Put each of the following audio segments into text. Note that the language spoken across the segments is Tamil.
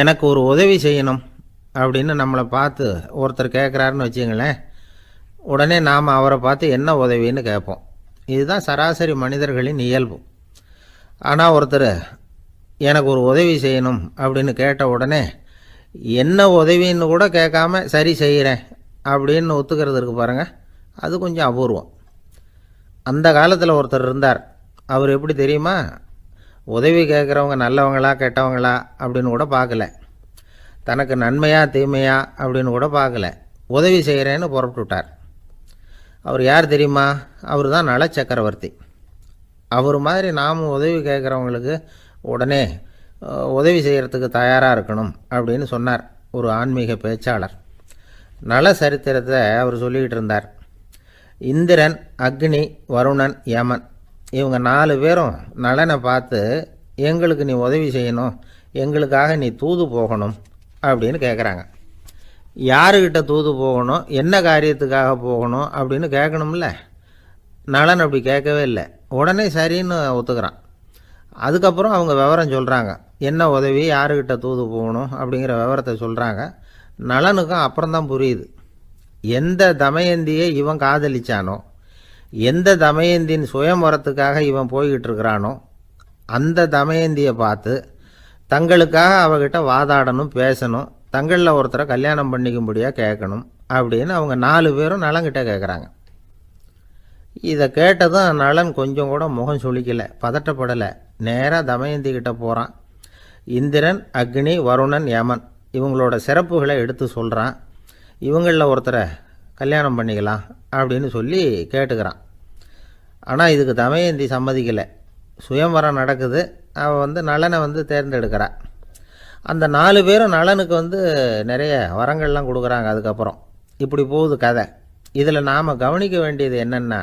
எனக்கு ஒரு உதவி செய்யணும் அப்படின்னு நம்மளை பார்த்து ஒருத்தர் கேட்குறாருன்னு வச்சுங்களேன் உடனே நாம் அவரை பார்த்து என்ன உதவின்னு கேட்போம் இதுதான் சராசரி மனிதர்களின் இயல்பு ஆனால் ஒருத்தர் எனக்கு ஒரு உதவி செய்யணும் அப்படின்னு கேட்ட உடனே என்ன உதவின்னு கூட கேட்காம சரி செய்கிறேன் அப்படின்னு ஒத்துக்கிறது இருக்கு பாருங்கள் அது கொஞ்சம் அபூர்வம் அந்த காலத்தில் ஒருத்தர் இருந்தார் அவர் எப்படி தெரியுமா உதவி கேட்குறவங்க நல்லவங்களா கெட்டவங்களா அப்படின்னு கூட பார்க்கல தனக்கு நன்மையா தீமையா அப்படின்னு கூட பார்க்கல உதவி செய்கிறேன்னு புறப்பட்டு விட்டார் அவர் யார் தெரியுமா அவர் தான் நல சக்கரவர்த்தி அவர் மாதிரி நாம் உதவி கேட்குறவங்களுக்கு உடனே உதவி செய்கிறதுக்கு தயாராக இருக்கணும் அப்படின்னு சொன்னார் ஒரு ஆன்மீக பேச்சாளர் நல சரித்திரத்தை அவர் சொல்லிக்கிட்டு இருந்தார் இந்திரன் அக்னி வருணன் யமன் இவங்க நாலு பேரும் நலனை பார்த்து எங்களுக்கு நீ உதவி செய்யணும் எங்களுக்காக நீ தூது போகணும் அப்படின்னு கேட்குறாங்க யாருக்கிட்ட தூது போகணும் என்ன காரியத்துக்காக போகணும் அப்படின்னு கேட்கணும்ல நலன் அப்படி கேட்கவே இல்லை உடனே சரின்னு ஒத்துக்கிறான் அதுக்கப்புறம் அவங்க விவரம் சொல்கிறாங்க என்ன உதவி யாருக்கிட்ட தூது போகணும் அப்படிங்கிற விவரத்தை சொல்கிறாங்க நலனுக்கும் அப்புறம்தான் புரியுது எந்த தமயந்தியை இவன் காதலிச்சானோ எந்த தமயந்தின் சுயமரத்துக்காக இவன் போய்கிட்டு இருக்கிறானோ அந்த தமயந்தியை பார்த்து தங்களுக்காக அவகிட்ட வாதாடணும் பேசணும் தங்களில் ஒருத்தரை கல்யாணம் பண்ணிக்கும்படியாக கேட்கணும் அப்படின்னு அவங்க நாலு பேரும் நலங்கிட்ட கேட்குறாங்க இதை கேட்டதும் நலன் கொஞ்சம் கூட முகம் சுழிக்கலை பதட்டப்படலை நேராக தமயந்தி கிட்டே போகிறான் இந்திரன் அக்னி வருணன் யமன் இவங்களோட சிறப்புகளை எடுத்து சொல்கிறான் இவங்களில் ஒருத்தரை கல்யாணம் பண்ணிக்கலாம் அப்படின்னு சொல்லி கேட்டுக்கிறான் ஆனால் இதுக்கு தமயந்தி சம்மதிக்கலை சுயம்பரம் நடக்குது அவள் வந்து நலனை வந்து தேர்ந்தெடுக்கிறாள் அந்த நாலு பேரும் நலனுக்கு வந்து நிறைய வரங்கள்லாம் கொடுக்குறாங்க அதுக்கப்புறம் இப்படி போகுது கதை இதில் நாம் கவனிக்க வேண்டியது என்னென்னா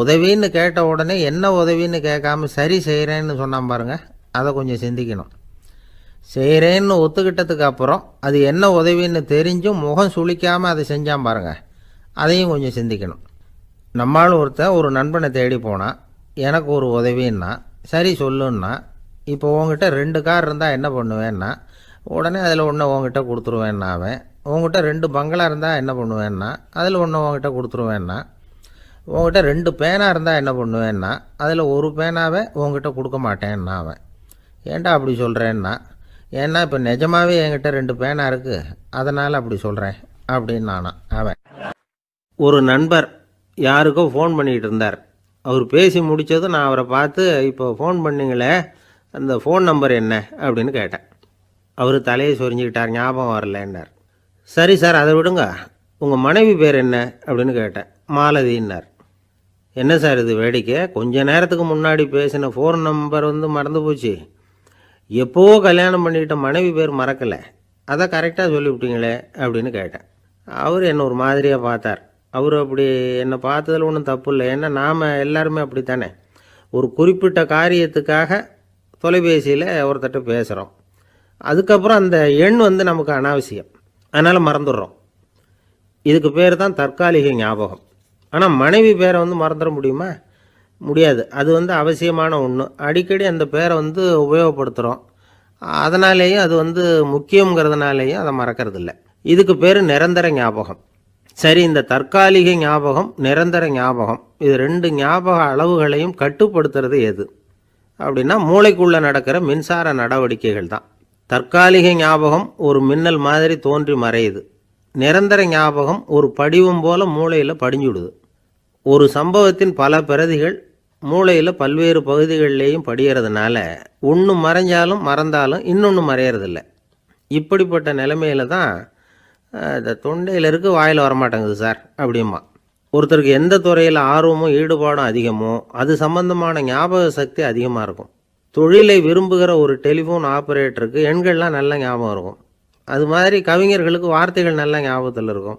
உதவின்னு கேட்ட உடனே என்ன உதவின்னு கேட்காம சரி செய்கிறேன்னு சொன்னான் பாருங்கள் அதை கொஞ்சம் சிந்திக்கணும் செய்கிறேன்னு ஒத்துக்கிட்டதுக்கு அப்புறம் அது என்ன உதவின்னு தெரிஞ்சும் முகம் சுழிக்காமல் அதை செஞ்சான் பாருங்கள் அதையும் கொஞ்சம் சிந்திக்கணும் நம்மளும் ஒருத்தன் ஒரு நண்பனை தேடி போனால் எனக்கு ஒரு உதவின்னா சரி சொல்லுன்னா இப்போ உங்ககிட்ட ரெண்டு கார் இருந்தால் என்ன பண்ணுவேன்னா உடனே அதில் ஒன்று உங்ககிட்ட கொடுத்துருவேன்னா அவன் உங்ககிட்ட ரெண்டு பங்களா இருந்தால் என்ன பண்ணுவேன்னா அதில் ஒன்று உங்ககிட்ட கொடுத்துருவேன்னா உங்ககிட்ட ரெண்டு பேனாக இருந்தால் என்ன பண்ணுவேன்னா அதில் ஒரு பேனாவே உங்ககிட்ட கொடுக்க மாட்டேன்னா அவன் ஏன்டா அப்படி சொல்கிறேன்னா ஏன்னா இப்போ நிஜமாகவே என்கிட்ட ரெண்டு பேனாக இருக்குது அதனால் அப்படி சொல்கிறேன் அப்படின்னு நானா அவன் ஒரு நண்பர் யாருக்கோ ஃபோன் பண்ணிகிட்டு இருந்தார் அவர் பேசி முடித்ததும் நான் அவரை பார்த்து இப்போ ஃபோன் பண்ணிங்களே அந்த ஃபோன் நம்பர் என்ன அப்படின்னு கேட்டேன் அவர் தலையை சொரிஞ்சுக்கிட்டார் ஞாபகம் வரலன்னார் சரி சார் அதை விடுங்க உங்கள் மனைவி பேர் என்ன அப்படின்னு கேட்டேன் மாலதின்னார் என்ன சார் இது வேடிக்கை கொஞ்ச நேரத்துக்கு முன்னாடி பேசின ஃபோன் நம்பர் வந்து மறந்து போச்சு எப்போவோ கல்யாணம் பண்ணிக்கிட்ட மனைவி பேர் மறக்கலை அதை கரெக்டாக சொல்லிவிட்டீங்களே அப்படின்னு கேட்டேன் அவர் என்னை ஒரு மாதிரியாக பார்த்தார் அவர் அப்படி என்னை பார்த்ததில் ஒன்றும் தப்பு இல்லை ஏன்னா நாம் எல்லாருமே அப்படி தானே ஒரு குறிப்பிட்ட காரியத்துக்காக தொலைபேசியில் ஒருத்தட்ட பேசுகிறோம் அதுக்கப்புறம் அந்த எண் வந்து நமக்கு அனாவசியம் அதனால் மறந்துடுறோம் இதுக்கு பேர் தான் தற்காலிக ஞாபகம் ஆனால் மனைவி பேரை வந்து மறந்துட முடியுமா முடியாது அது வந்து அவசியமான ஒன்று அடிக்கடி அந்த பேரை வந்து உபயோகப்படுத்துகிறோம் அதனாலேயும் அது வந்து முக்கியங்கிறதுனாலேயும் அதை மறக்கிறது இல்லை இதுக்கு பேர் நிரந்தர ஞாபகம் சரி இந்த தற்காலிக ஞாபகம் நிரந்தர ஞாபகம் இது ரெண்டு ஞாபக அளவுகளையும் கட்டுப்படுத்துறது எது அப்படின்னா மூளைக்குள்ளே நடக்கிற மின்சார நடவடிக்கைகள் தான் தற்காலிக ஞாபகம் ஒரு மின்னல் மாதிரி தோன்றி மறையுது நிரந்தர ஞாபகம் ஒரு படிவம் போல மூளையில் படிஞ்சுடுது ஒரு சம்பவத்தின் பல பிரதிகள் மூளையில் பல்வேறு பகுதிகளிலேயும் படிகிறதுனால ஒன்று மறைஞ்சாலும் மறந்தாலும் இன்னொன்று மறையறதில்லை இப்படிப்பட்ட நிலைமையில தான் இந்த தொண்டையில் இருக்குது வாயில் வரமாட்டேங்குது சார் அப்படிமா ஒருத்தருக்கு எந்த துறையில் ஆர்வமும் ஈடுபாடும் அதிகமோ அது சம்பந்தமான ஞாபக சக்தி அதிகமாக இருக்கும் தொழிலை விரும்புகிற ஒரு டெலிஃபோன் ஆப்ரேட்டருக்கு எண்கள்லாம் நல்ல ஞாபகம் இருக்கும் அது மாதிரி கவிஞர்களுக்கு வார்த்தைகள் நல்ல ஞாபகத்தில் இருக்கும்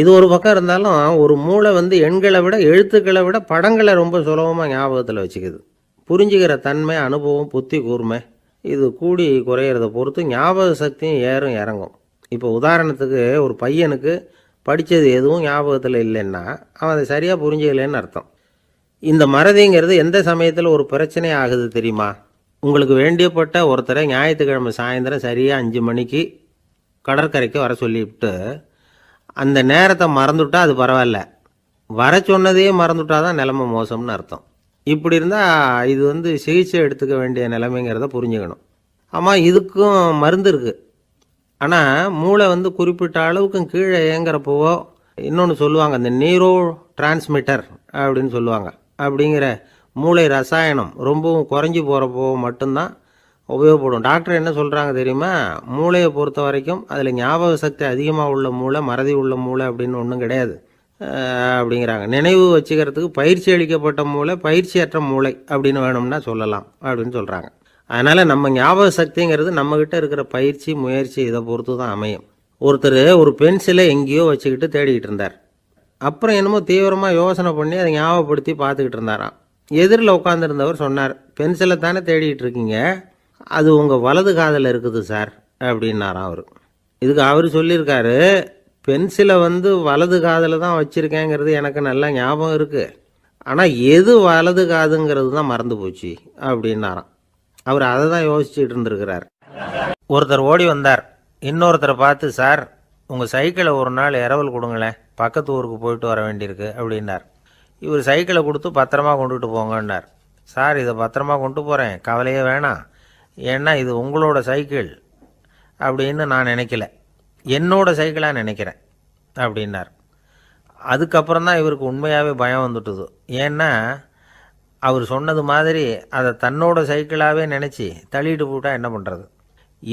இது ஒரு பக்கம் இருந்தாலும் ஒரு மூளை வந்து எண்களை விட எழுத்துக்களை விட படங்களை ரொம்ப சுலபமாக ஞாபகத்தில் வச்சுக்குது புரிஞ்சுக்கிற தன்மை அனுபவம் புத்தி கூர்மை இது கூடி குறையிறத பொறுத்து ஞாபக சக்தியும் ஏறும் இறங்கும் இப்போ உதாரணத்துக்கு ஒரு பையனுக்கு படித்தது எதுவும் ஞாபகத்தில் இல்லைன்னா அவன் அதை சரியாக புரிஞ்சுக்கலன்னு அர்த்தம் இந்த மறதிங்கிறது எந்த சமயத்தில் ஒரு பிரச்சனை ஆகுது தெரியுமா உங்களுக்கு வேண்டியப்பட்ட ஒருத்தரை ஞாயிற்றுக்கிழமை சாயந்தரம் சரியாக அஞ்சு மணிக்கு கடற்கரைக்கு வர சொல்லிவிட்டு அந்த நேரத்தை மறந்துவிட்டால் அது பரவாயில்ல வர சொன்னதையே மறந்துவிட்டால் தான் நிலமை மோசம்னு அர்த்தம் இப்படி இருந்தால் இது வந்து சிகிச்சை எடுத்துக்க வேண்டிய நிலைமைங்கிறத புரிஞ்சுக்கணும் ஆமாம் இதுக்கும் மருந்து இருக்குது ஆனால் மூளை வந்து குறிப்பிட்ட அளவுக்கும் கீழே இயங்குறப்போவோ இன்னொன்று சொல்லுவாங்க இந்த நீரோ டிரான்ஸ்மிட்டர் அப்படின்னு சொல்லுவாங்க அப்படிங்கிற மூளை ரசாயனம் ரொம்பவும் குறைஞ்சி போகிறப்போ மட்டும்தான் உபயோகப்படும் டாக்டர் என்ன சொல்கிறாங்க தெரியுமா மூளையை பொறுத்த வரைக்கும் அதில் ஞாபக சக்தி அதிகமாக உள்ள மூளை மறதி உள்ள மூளை அப்படின்னு ஒன்றும் கிடையாது அப்படிங்கிறாங்க நினைவு வச்சுக்கிறதுக்கு பயிற்சி அளிக்கப்பட்ட மூளை பயிற்சியற்ற மூளை அப்படின்னு வேணும்னா சொல்லலாம் அப்படின்னு சொல்கிறாங்க அதனால் நம்ம ஞாபக சக்திங்கிறது நம்மக்கிட்ட இருக்கிற பயிற்சி முயற்சி இதை பொறுத்து தான் அமையும் ஒருத்தர் ஒரு பென்சிலை எங்கேயோ வச்சுக்கிட்டு தேடிக்கிட்டு இருந்தார் அப்புறம் என்னமோ தீவிரமாக யோசனை பண்ணி அதை ஞாபகப்படுத்தி பார்த்துக்கிட்டு இருந்தாராம் எதிரில் உட்காந்துருந்தவர் சொன்னார் பென்சிலை தானே தேடிகிட்டு இருக்கீங்க அது உங்கள் வலது காதில் இருக்குது சார் அப்படின்னாராம் அவர் இதுக்கு அவர் சொல்லியிருக்காரு பென்சிலை வந்து வலது காதில் தான் வச்சுருக்கேங்கிறது எனக்கு நல்லா ஞாபகம் இருக்குது ஆனால் எது வலது காதுங்கிறது தான் மறந்து போச்சு அப்படின்னாராம் அவர் அதை தான் யோசிச்சுட்டு இருந்திருக்கிறார் ஒருத்தர் ஓடி வந்தார் இன்னொருத்தரை பார்த்து சார் உங்கள் சைக்கிளை ஒரு நாள் இரவல் கொடுங்களேன் பக்கத்து ஊருக்கு போயிட்டு வர வேண்டியிருக்கு அப்படின்னார் இவர் சைக்கிளை கொடுத்து பத்திரமா கொண்டுட்டு போங்கன்னார் சார் இதை பத்திரமா கொண்டு போகிறேன் கவலையே வேணாம் ஏன்னா இது உங்களோட சைக்கிள் அப்படின்னு நான் நினைக்கல என்னோட சைக்கிளாக நினைக்கிறேன் அப்படின்னார் அதுக்கப்புறம் தான் இவருக்கு உண்மையாகவே பயம் வந்துட்டுது ஏன்னா அவர் சொன்னது மாதிரி அதை தன்னோட சைக்கிளாகவே நினச்சி தள்ளிட்டு போட்டால் என்ன பண்ணுறது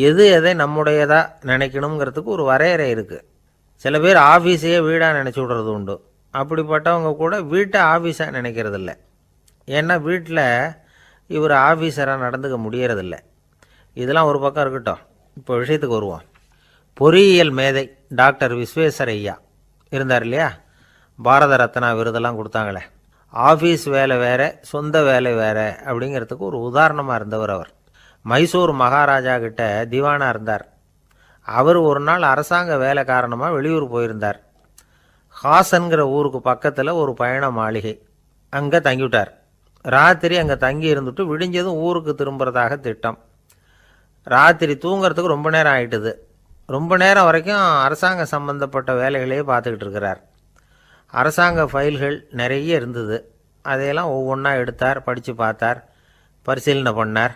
எது எதை நம்முடையதாக நினைக்கணுங்கிறதுக்கு ஒரு வரையறை இருக்குது சில பேர் ஆஃபீஸையே வீடாக நினச்சி விடுறது உண்டு அப்படிப்பட்டவங்க கூட வீட்டை ஆஃபீஸாக நினைக்கிறதில்ல ஏன்னா வீட்டில் இவர் ஆஃபீஸராக நடந்துக்க முடியறதில்ல இதெல்லாம் ஒரு பக்கம் இருக்கட்டும் இப்போ விஷயத்துக்கு வருவோம் பொறியியல் மேதை டாக்டர் விஸ்வேஸ்வரய்யா இருந்தார் இல்லையா பாரத ரத்னா விருதெல்லாம் கொடுத்தாங்களே ஆஃபீஸ் வேலை வேறு சொந்த வேலை வேறு அப்படிங்கிறதுக்கு ஒரு உதாரணமாக இருந்தவர் அவர் மைசூர் மகாராஜா கிட்ட திவானாக இருந்தார் அவர் ஒரு நாள் அரசாங்க வேலை காரணமாக வெளியூர் போயிருந்தார் ஹாசன்கிற ஊருக்கு பக்கத்தில் ஒரு பயண மாளிகை அங்கே தங்கிவிட்டார் ராத்திரி அங்கே தங்கி இருந்துட்டு விடிஞ்சதும் ஊருக்கு திரும்புறதாக திட்டம் ராத்திரி தூங்கிறதுக்கு ரொம்ப நேரம் ஆகிட்டுது ரொம்ப நேரம் வரைக்கும் அரசாங்கம் சம்பந்தப்பட்ட வேலைகளையே பார்த்துக்கிட்டு இருக்கிறார் அரசாங்க ஃபைல்கள் நிறைய இருந்தது அதையெல்லாம் ஒவ்வொன்றா எடுத்தார் படித்து பார்த்தார் பரிசீலனை பண்ணார்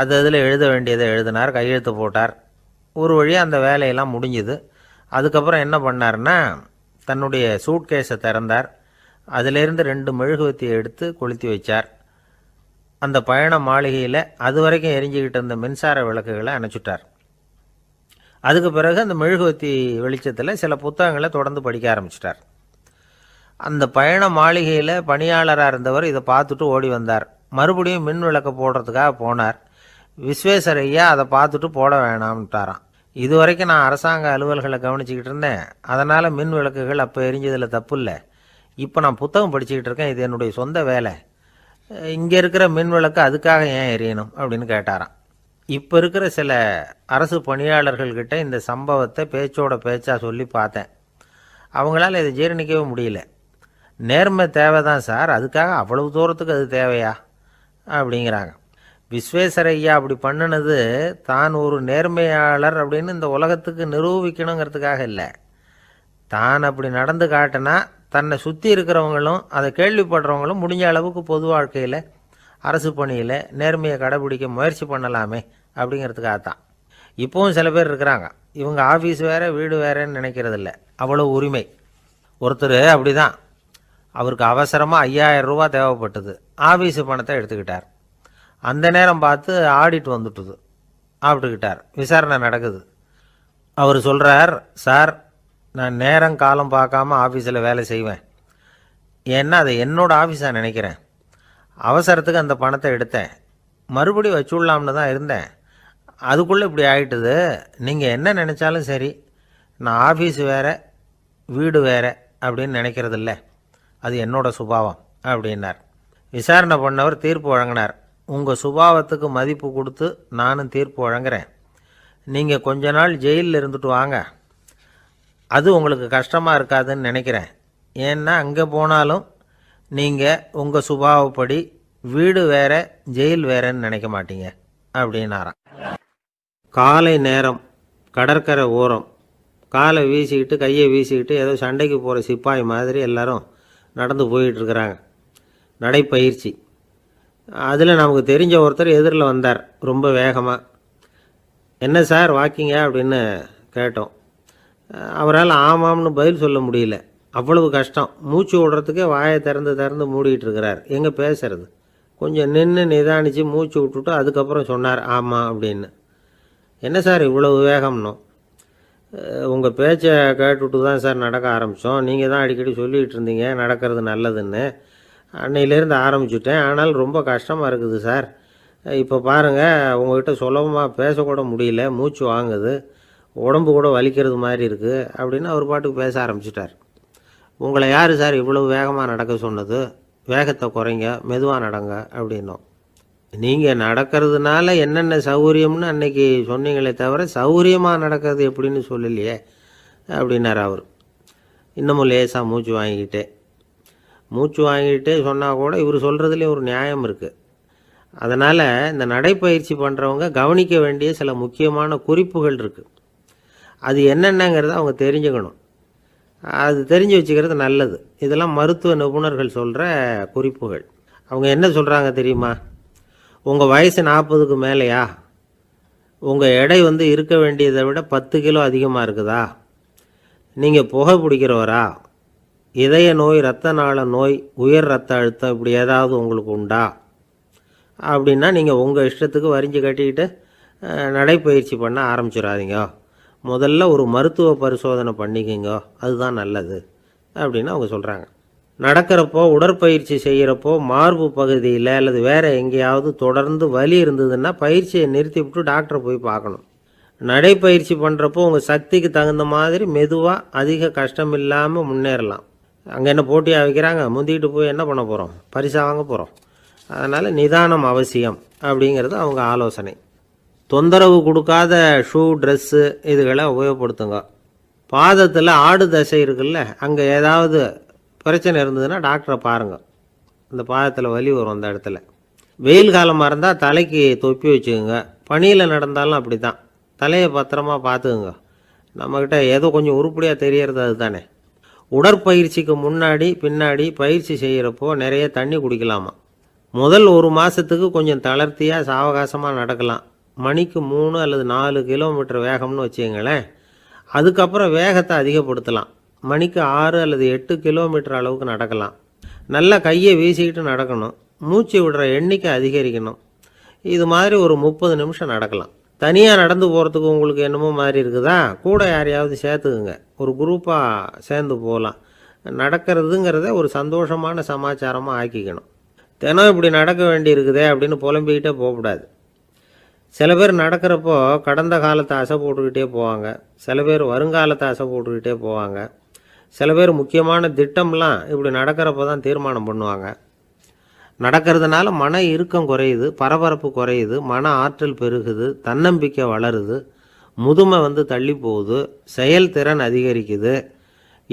அது அதில் எழுத வேண்டியதை எழுதினார் கையெழுத்து போட்டார் ஒரு வழியாக அந்த வேலையெல்லாம் முடிஞ்சுது அதுக்கப்புறம் என்ன பண்ணார்னா தன்னுடைய சூட்கேஸை திறந்தார் அதிலிருந்து ரெண்டு மெழுகுவத்தியை எடுத்து கொளுத்தி வச்சார் அந்த பயண மாளிகையில் அது வரைக்கும் எரிஞ்சுக்கிட்டு இருந்த மின்சார விளக்குகளை அணைச்சுட்டார் அதுக்கு பிறகு அந்த மெழுகுவத்தி வெளிச்சத்தில் சில புத்தகங்களை தொடர்ந்து படிக்க ஆரம்பிச்சிட்டார் அந்த பயண மாளிகையில் பணியாளராக இருந்தவர் இதை பார்த்துட்டு ஓடி வந்தார் மறுபடியும் மின் விளக்கு போடுறதுக்காக போனார் விஸ்வேஸ்வர ஐயா அதை பார்த்துட்டு போட வேணாம்ட்டாராம் இது வரைக்கும் நான் அரசாங்க அலுவல்களை கவனிச்சிக்கிட்டு இருந்தேன் அதனால் மின் விளக்குகள் அப்போ எரிஞ்சதில் தப்பு இல்லை இப்போ நான் புத்தகம் படிச்சுக்கிட்டு இருக்கேன் இது என்னுடைய சொந்த வேலை இங்கே இருக்கிற மின் விளக்கு அதுக்காக ஏன் எரியணும் அப்படின்னு கேட்டாராம் இப்போ இருக்கிற சில அரசு பணியாளர்கள்கிட்ட இந்த சம்பவத்தை பேச்சோட பேச்சாக சொல்லி பார்த்தேன் அவங்களால இதை ஜீரணிக்கவே முடியல நேர்மை தேவை தான் சார் அதுக்காக அவ்வளவு தூரத்துக்கு அது தேவையா அப்படிங்கிறாங்க விஸ்வேஸ்வரய்யா அப்படி பண்ணினது தான் ஒரு நேர்மையாளர் அப்படின்னு இந்த உலகத்துக்கு நிரூபிக்கணுங்கிறதுக்காக இல்லை தான் அப்படி நடந்து காட்டினா தன்னை சுற்றி இருக்கிறவங்களும் அதை கேள்விப்படுறவங்களும் முடிஞ்ச அளவுக்கு பொது வாழ்க்கையில் அரசு பணியில் நேர்மையை கடைபிடிக்க முயற்சி பண்ணலாமே அப்படிங்கிறதுக்காக தான் இப்போவும் சில பேர் இருக்கிறாங்க இவங்க ஆஃபீஸ் வேறு வீடு வேறேன்னு நினைக்கிறதில்ல அவ்வளோ உரிமை ஒருத்தர் அப்படி தான் அவருக்கு அவசரமாக ஐயாயிரம் ரூபா தேவைப்பட்டது ஆஃபீஸு பணத்தை எடுத்துக்கிட்டார் அந்த நேரம் பார்த்து ஆடிட் வந்துட்டுது ஆப்பிட்டுக்கிட்டார் விசாரணை நடக்குது அவர் சொல்கிறார் சார் நான் நேரம் காலம் பார்க்காம ஆஃபீஸில் வேலை செய்வேன் ஏன்னா அதை என்னோடய ஆஃபீஸாக நினைக்கிறேன் அவசரத்துக்கு அந்த பணத்தை எடுத்தேன் மறுபடியும் வச்சு விடலாம்னு தான் இருந்தேன் அதுக்குள்ளே இப்படி ஆகிட்டுது நீங்கள் என்ன நினச்சாலும் சரி நான் ஆஃபீஸ் வேறு வீடு வேறு அப்படின்னு நினைக்கிறதில்ல அது என்னோட சுபாவம் அப்படின்னார் விசாரணை பண்ணவர் தீர்ப்பு வழங்கினார் உங்கள் சுபாவத்துக்கு மதிப்பு கொடுத்து நானும் தீர்ப்பு வழங்குறேன் நீங்கள் கொஞ்ச நாள் ஜெயிலில் இருந்துட்டு வாங்க அது உங்களுக்கு கஷ்டமாக இருக்காதுன்னு நினைக்கிறேன் ஏன்னா அங்கே போனாலும் நீங்கள் உங்கள் சுபாவப்படி வீடு வேற ஜெயில் வேறேன்னு நினைக்க மாட்டீங்க அப்படின்னாராம் காலை நேரம் கடற்கரை ஓரம் காலை வீசிக்கிட்டு கையை வீசிக்கிட்டு ஏதோ சண்டைக்கு போகிற சிப்பாய் மாதிரி எல்லாரும் நடந்து போயிட்டுருக்கிறாங்க நடைப்பயிற்சி அதில் நமக்கு தெரிஞ்ச ஒருத்தர் எதிரில் வந்தார் ரொம்ப வேகமாக என்ன சார் வாக்கிங்க அப்படின்னு கேட்டோம் அவரால் ஆமாம்னு பதில் சொல்ல முடியல அவ்வளவு கஷ்டம் மூச்சு விடுறதுக்கே வாயை திறந்து திறந்து மூடிட்டு இருக்கிறார் எங்கே பேசுறது கொஞ்சம் நின்று நிதானித்து மூச்சு விட்டுட்டு அதுக்கப்புறம் சொன்னார் ஆமாம் அப்படின்னு என்ன சார் இவ்வளவு வேகம்னோ உங்கள் பேச்சை கேட்டுவிட்டு தான் சார் நடக்க ஆரம்பித்தோம் நீங்கள் தான் அடிக்கடி சொல்லிகிட்டு இருந்தீங்க நடக்கிறது நல்லதுன்னு அன்னையிலேருந்து ஆரம்பிச்சுட்டேன் ஆனால் ரொம்ப கஷ்டமாக இருக்குது சார் இப்போ பாருங்கள் உங்கள்கிட்ட சுலபமாக பேசக்கூட முடியல மூச்சு வாங்குது உடம்பு கூட வலிக்கிறது மாதிரி இருக்குது அப்படின்னு அவர் பாட்டுக்கு பேச ஆரம்பிச்சிட்டார் உங்களை யார் சார் இவ்வளோ வேகமாக நடக்க சொன்னது வேகத்தை குறைங்க மெதுவாக நடங்க அப்படின்னோம் நீங்கள் நடக்கிறதுனால என்னென்ன சௌகரியம்னு அன்னைக்கு சொன்னீங்களே தவிர சௌகரியமாக நடக்கிறது எப்படின்னு சொல்லலையே அப்படின்னார் அவர் இன்னமும் லேசாக மூச்சு வாங்கிக்கிட்டே மூச்சு வாங்கிக்கிட்டே சொன்னால் கூட இவர் சொல்கிறதுலேயும் ஒரு நியாயம் இருக்குது அதனால் இந்த நடைப்பயிற்சி பண்ணுறவங்க கவனிக்க வேண்டிய சில முக்கியமான குறிப்புகள் இருக்குது அது என்னென்னங்கிறத அவங்க தெரிஞ்சுக்கணும் அது தெரிஞ்சு வச்சுக்கிறது நல்லது இதெல்லாம் மருத்துவ நிபுணர்கள் சொல்கிற குறிப்புகள் அவங்க என்ன சொல்கிறாங்க தெரியுமா உங்கள் வயசு நாற்பதுக்கு மேலேயா உங்கள் எடை வந்து இருக்க வேண்டியதை விட பத்து கிலோ அதிகமாக இருக்குதா நீங்கள் புகை பிடிக்கிறவரா இதய நோய் இரத்த நாள நோய் உயர் ரத்த அழுத்தம் இப்படி ஏதாவது உங்களுக்கு உண்டா அப்படின்னா நீங்கள் உங்கள் இஷ்டத்துக்கு வரிஞ்சு கட்டிக்கிட்டு நடைப்பயிற்சி பண்ண ஆரம்பிச்சிடாதீங்க முதல்ல ஒரு மருத்துவ பரிசோதனை பண்ணிக்கிங்க அதுதான் நல்லது அப்படின்னு அவங்க சொல்கிறாங்க நடக்கிறப்போ உடற்பயிற்சி செய்கிறப்போ மார்பு பகுதியில் அல்லது வேறு எங்கேயாவது தொடர்ந்து வலி இருந்ததுன்னா பயிற்சியை நிறுத்தி விட்டு டாக்டரை போய் பார்க்கணும் நடைப்பயிற்சி பண்ணுறப்போ உங்கள் சக்திக்கு தகுந்த மாதிரி மெதுவாக அதிக கஷ்டம் இல்லாமல் முன்னேறலாம் அங்கே என்ன போட்டியாக வைக்கிறாங்க முந்திக்கிட்டு போய் என்ன பண்ண போகிறோம் பரிசாக வாங்க போகிறோம் அதனால் நிதானம் அவசியம் அப்படிங்கிறது அவங்க ஆலோசனை தொந்தரவு கொடுக்காத ஷூ ட்ரெஸ்ஸு இதுகளை உபயோகப்படுத்துங்க பாதத்தில் ஆடு தசை இருக்குல்ல அங்கே ஏதாவது பிரச்சனை இருந்ததுன்னா டாக்டரை பாருங்கள் இந்த பாதத்தில் வலி வரும் அந்த இடத்துல வெயில் காலமாக இருந்தால் தலைக்கு தொப்பி வச்சுக்கோங்க பனியில் நடந்தாலும் அப்படி தான் தலையை பத்திரமா பார்த்துக்குங்க நம்மக்கிட்ட ஏதோ கொஞ்சம் உருப்படியாக தெரியறது அது தானே உடற்பயிற்சிக்கு முன்னாடி பின்னாடி பயிற்சி செய்கிறப்போ நிறைய தண்ணி குடிக்கலாமா முதல் ஒரு மாதத்துக்கு கொஞ்சம் தளர்த்தியாக சாவகாசமாக நடக்கலாம் மணிக்கு மூணு அல்லது நாலு கிலோமீட்டர் வேகம்னு வச்சுக்கங்களேன் அதுக்கப்புறம் வேகத்தை அதிகப்படுத்தலாம் மணிக்கு ஆறு அல்லது எட்டு கிலோமீட்டர் அளவுக்கு நடக்கலாம் நல்லா கையை வீசிக்கிட்டு நடக்கணும் மூச்சு விடுற எண்ணிக்கை அதிகரிக்கணும் இது மாதிரி ஒரு முப்பது நிமிஷம் நடக்கலாம் தனியாக நடந்து போகிறதுக்கு உங்களுக்கு என்னமோ மாதிரி இருக்குதா கூட யாரையாவது சேர்த்துக்குங்க ஒரு குரூப்பாக சேர்ந்து போகலாம் நடக்கிறதுங்கிறத ஒரு சந்தோஷமான சமாச்சாரமாக ஆக்கிக்கணும் தினம் இப்படி நடக்க வேண்டி இருக்குதே அப்படின்னு புலம்பிக்கிட்டே போகக்கூடாது சில பேர் நடக்கிறப்போ கடந்த காலத்தை அசை போட்டுக்கிட்டே போவாங்க சில பேர் வருங்காலத்தை அசை போட்டுக்கிட்டே போவாங்க சில பேர் முக்கியமான திட்டம்லாம் இப்படி நடக்கிறப்ப தான் தீர்மானம் பண்ணுவாங்க நடக்கிறதுனால மன இறுக்கம் குறையுது பரபரப்பு குறையுது மன ஆற்றல் பெருகுது தன்னம்பிக்கை வளருது முதுமை வந்து தள்ளி போகுது செயல்திறன் அதிகரிக்குது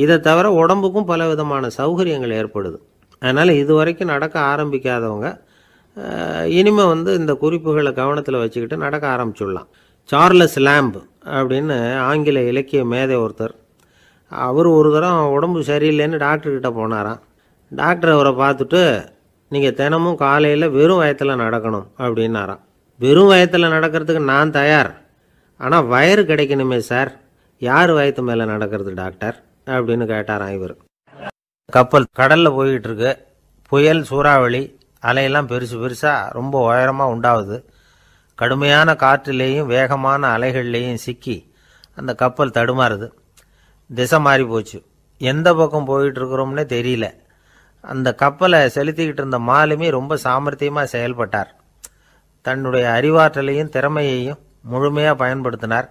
இதை தவிர உடம்புக்கும் பல விதமான சௌகரியங்கள் ஏற்படுது அதனால் இது வரைக்கும் நடக்க ஆரம்பிக்காதவங்க இனிமேல் வந்து இந்த குறிப்புகளை கவனத்தில் வச்சுக்கிட்டு நடக்க ஆரம்பிச்சுடலாம் சார்லஸ் லேம்ப் அப்படின்னு ஆங்கில இலக்கிய மேதை ஒருத்தர் அவர் ஒரு தரம் உடம்பு சரியில்லைன்னு டாக்டர்கிட்ட போனாராம் டாக்டர் அவரை பார்த்துட்டு நீங்கள் தினமும் காலையில் வெறும் வயத்தில் நடக்கணும் அப்படின்னாராம் வெறும் வயத்தில் நடக்கிறதுக்கு நான் தயார் ஆனால் வயறு கிடைக்கணுமே சார் யார் வயத்து மேலே நடக்கிறது டாக்டர் அப்படின்னு கேட்டாராம் இவர் கப்பல் கடலில் போயிட்டுருக்கு புயல் சூறாவளி அலையெல்லாம் பெருசு பெருசாக ரொம்ப உயரமாக உண்டாகுது கடுமையான காற்றுலேயும் வேகமான அலைகள்லேயும் சிக்கி அந்த கப்பல் தடுமாறுது திசை மாறி போச்சு எந்த பக்கம் போயிட்டு இருக்கிறோம்னே தெரியல அந்த கப்பலை செலுத்திக்கிட்டு இருந்த மாலுமி ரொம்ப சாமர்த்தியமாக செயல்பட்டார் தன்னுடைய அறிவாற்றலையும் திறமையையும் முழுமையாக பயன்படுத்தினார்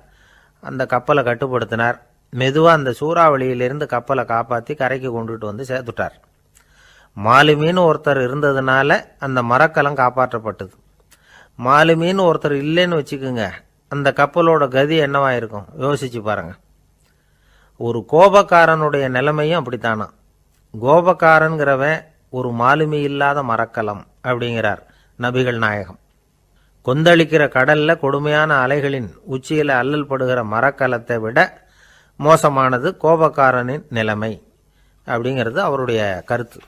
அந்த கப்பலை கட்டுப்படுத்தினார் மெதுவாக அந்த சூறாவளியிலிருந்து கப்பலை காப்பாற்றி கரைக்கு கொண்டுட்டு வந்து சேர்த்துட்டார் மாலுமின்னு ஒருத்தர் இருந்ததுனால அந்த மரக்கலம் காப்பாற்றப்பட்டது மாலுமின்னு ஒருத்தர் இல்லைன்னு வச்சுக்கோங்க அந்த கப்பலோட கதி என்னவாயிருக்கும் யோசிச்சு பாருங்கள் ஒரு கோபக்காரனுடைய நிலைமையும் அப்படித்தானா கோபக்காரன்கிறவன் ஒரு மாலுமி இல்லாத மரக்கலம் அப்படிங்கிறார் நபிகள் நாயகம் கொந்தளிக்கிற கடல்ல கொடுமையான அலைகளின் உச்சியில அல்லல் படுகிற மரக்கலத்தை விட மோசமானது கோபக்காரனின் நிலைமை அப்படிங்கிறது அவருடைய கருத்து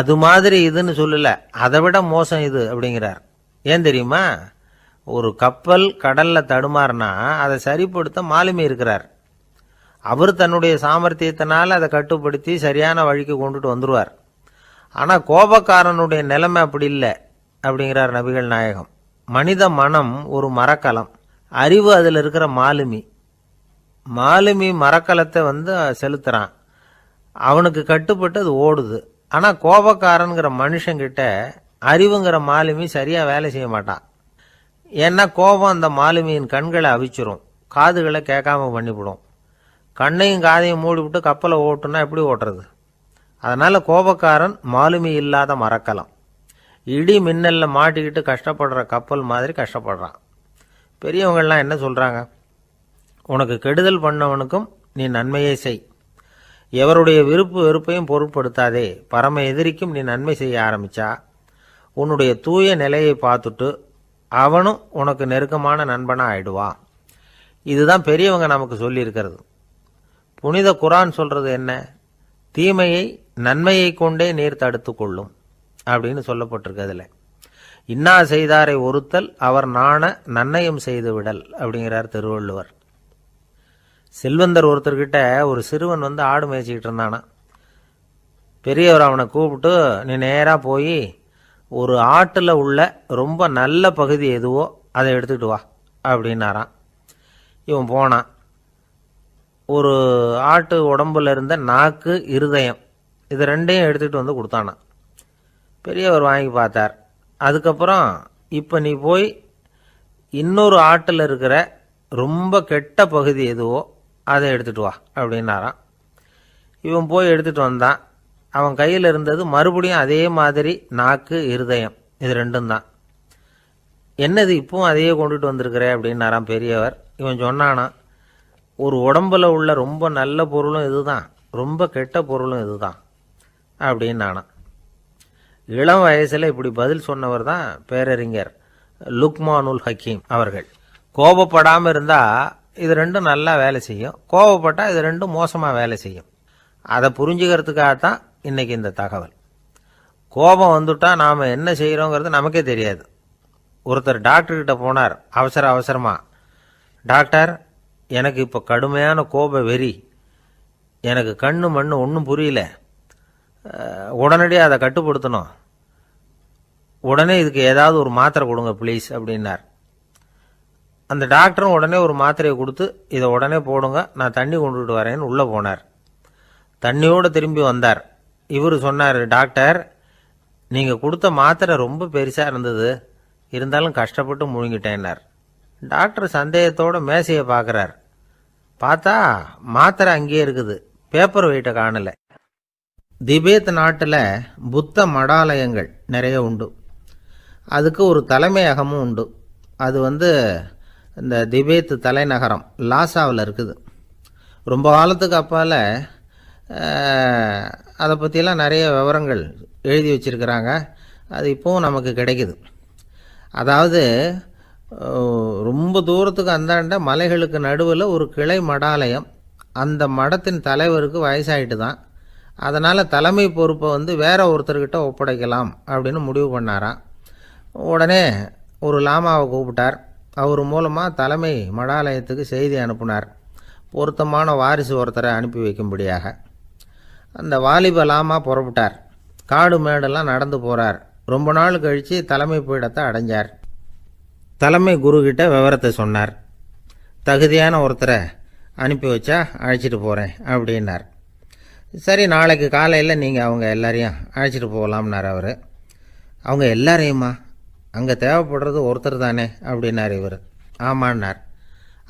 அது மாதிரி இதுன்னு சொல்லலை அதை விட மோசம் இது அப்படிங்கிறார் ஏன் தெரியுமா ஒரு கப்பல் கடலில் தடுமாறினா அதை சரிப்படுத்த மாலுமி இருக்கிறார் அவர் தன்னுடைய சாமர்த்தியத்தினால் அதை கட்டுப்படுத்தி சரியான வழிக்கு கொண்டுட்டு வந்துடுவார் ஆனால் கோபக்காரனுடைய நிலைமை அப்படி இல்லை அப்படிங்கிறார் நபிகள் நாயகம் மனித மனம் ஒரு மரக்கலம் அறிவு அதில் இருக்கிற மாலுமி மாலுமி மரக்கலத்தை வந்து செலுத்துகிறான் அவனுக்கு கட்டுப்பட்டு அது ஓடுது ஆனால் கோபக்காரனுங்கிற மனுஷங்கிட்ட அறிவுங்கிற மாலுமி சரியாக வேலை செய்ய மாட்டான் ஏன்னா கோபம் அந்த மாலுமியின் கண்களை அவிச்சிரும் காதுகளை கேட்காம பண்ணிவிடும் கண்ணையும் காதையும் மூடிவிட்டு கப்பலை ஓட்டுனா எப்படி ஓட்டுறது அதனால் கோபக்காரன் மாலுமி இல்லாத மறக்கலாம் இடி மின்னலில் மாட்டிக்கிட்டு கஷ்டப்படுற கப்பல் மாதிரி கஷ்டப்படுறான் பெரியவங்கள்லாம் என்ன சொல்கிறாங்க உனக்கு கெடுதல் பண்ணவனுக்கும் நீ நன்மையை செய் எவருடைய விருப்பு வெறுப்பையும் பொருட்படுத்தாதே பரம எதிரிக்கும் நீ நன்மை செய்ய ஆரம்பித்தா உன்னுடைய தூய நிலையை பார்த்துட்டு அவனும் உனக்கு நெருக்கமான நண்பனாக ஆயிடுவான் இதுதான் பெரியவங்க நமக்கு சொல்லியிருக்கிறது புனித குரான் சொல்றது என்ன தீமையை நன்மையை கொண்டே நீர் தடுத்து கொள்ளும் அப்படின்னு சொல்லப்பட்டிருக்கு அதில் இன்னா செய்தாரை ஒருத்தல் அவர் நாண நன்னயம் செய்து விடல் அப்படிங்கிறார் திருவள்ளுவர் செல்வந்தர் ஒருத்தர்கிட்ட ஒரு சிறுவன் வந்து ஆடு மேய்ச்சிக்கிட்டு இருந்தானா பெரியவர் அவனை கூப்பிட்டு நீ நேராக போய் ஒரு ஆட்டில் உள்ள ரொம்ப நல்ல பகுதி எதுவோ அதை எடுத்துக்கிட்டு வா அப்படின்னாரான் இவன் போனான் ஒரு ஆட்டு உடம்புல இருந்த நாக்கு இருதயம் இது ரெண்டையும் எடுத்துகிட்டு வந்து கொடுத்தானா பெரியவர் வாங்கி பார்த்தார் அதுக்கப்புறம் இப்போ நீ போய் இன்னொரு ஆட்டில் இருக்கிற ரொம்ப கெட்ட பகுதி எதுவோ அதை எடுத்துகிட்டு வா அப்படின்னாராம் இவன் போய் எடுத்துகிட்டு வந்தான் அவன் கையில் இருந்தது மறுபடியும் அதே மாதிரி நாக்கு இருதயம் இது ரெண்டும் தான் என்னது இப்பவும் அதையே கொண்டுட்டு வந்திருக்கிற அப்படின்னாராம் பெரியவர் இவன் சொன்னானா ஒரு உடம்புல உள்ள ரொம்ப நல்ல பொருளும் இதுதான் ரொம்ப கெட்ட பொருளும் இதுதான் அப்படின்னு இளம் வயசில் இப்படி பதில் சொன்னவர் தான் பேரறிஞர் லுக்மானுல் ஹக்கீம் அவர்கள் கோபப்படாமல் இருந்தால் இது ரெண்டும் நல்லா வேலை செய்யும் கோபப்பட்டால் இது ரெண்டும் மோசமாக வேலை செய்யும் அதை புரிஞ்சுக்கிறதுக்காக தான் இன்றைக்கி இந்த தகவல் கோபம் வந்துட்டால் நாம் என்ன செய்கிறோங்கிறது நமக்கே தெரியாது ஒருத்தர் டாக்டர்கிட்ட போனார் அவசர அவசரமாக டாக்டர் எனக்கு இப்போ கடுமையான கோப வெறி எனக்கு கண்ணு மண்ணு ஒன்றும் புரியல உடனடியாக அதை கட்டுப்படுத்தணும் உடனே இதுக்கு ஏதாவது ஒரு மாத்திரை கொடுங்க ப்ளீஸ் அப்படின்னார் அந்த டாக்டரும் உடனே ஒரு மாத்திரையை கொடுத்து இதை உடனே போடுங்க நான் தண்ணி கொண்டுட்டு வரேன்னு உள்ளே போனார் தண்ணியோடு திரும்பி வந்தார் இவர் சொன்னார் டாக்டர் நீங்கள் கொடுத்த மாத்திரை ரொம்ப பெருசாக இருந்தது இருந்தாலும் கஷ்டப்பட்டு முழுங்கிட்டேன்னார் டாக்டர் சந்தேகத்தோடு மேசையை பார்க்குறார் பார்த்தா மாத்திரை அங்கேயே இருக்குது பேப்பர் வெயிட்ட காணலை திபேத் நாட்டில் புத்த மடாலயங்கள் நிறைய உண்டு அதுக்கு ஒரு தலைமையகமும் உண்டு அது வந்து இந்த திபேத் தலைநகரம் லாசாவில் இருக்குது ரொம்ப காலத்துக்கு அப்பால் அதை பற்றிலாம் நிறைய விவரங்கள் எழுதி வச்சுருக்கிறாங்க அது இப்போவும் நமக்கு கிடைக்குது அதாவது ரொம்ப தூரத்துக்கு அந்தாண்ட மலைகளுக்கு நடுவில் ஒரு கிளை மடாலயம் அந்த மடத்தின் தலைவருக்கு வயசாகிட்டு தான் அதனால் தலைமை பொறுப்பை வந்து வேற ஒருத்தர்கிட்ட ஒப்படைக்கலாம் அப்படின்னு முடிவு பண்ணாராம் உடனே ஒரு லாமாவை கூப்பிட்டார் அவர் மூலமாக தலைமை மடாலயத்துக்கு செய்தி அனுப்பினார் பொருத்தமான வாரிசு ஒருத்தரை அனுப்பி வைக்கும்படியாக அந்த வாலிப லாமா புறப்பட்டார் காடு மேடெல்லாம் நடந்து போகிறார் ரொம்ப நாள் கழித்து தலைமை பீடத்தை அடைஞ்சார் தலைமை குருக்கிட்ட விவரத்தை சொன்னார் தகுதியான ஒருத்தரை அனுப்பி வச்சா அழைச்சிட்டு போகிறேன் அப்படின்னார் சரி நாளைக்கு காலையில் நீங்கள் அவங்க எல்லாரையும் அழைச்சிட்டு போகலாம்னார் அவர் அவங்க எல்லாரையுமா அங்கே தேவைப்படுறது ஒருத்தர் தானே அப்படின்னார் இவர் ஆமான்னார்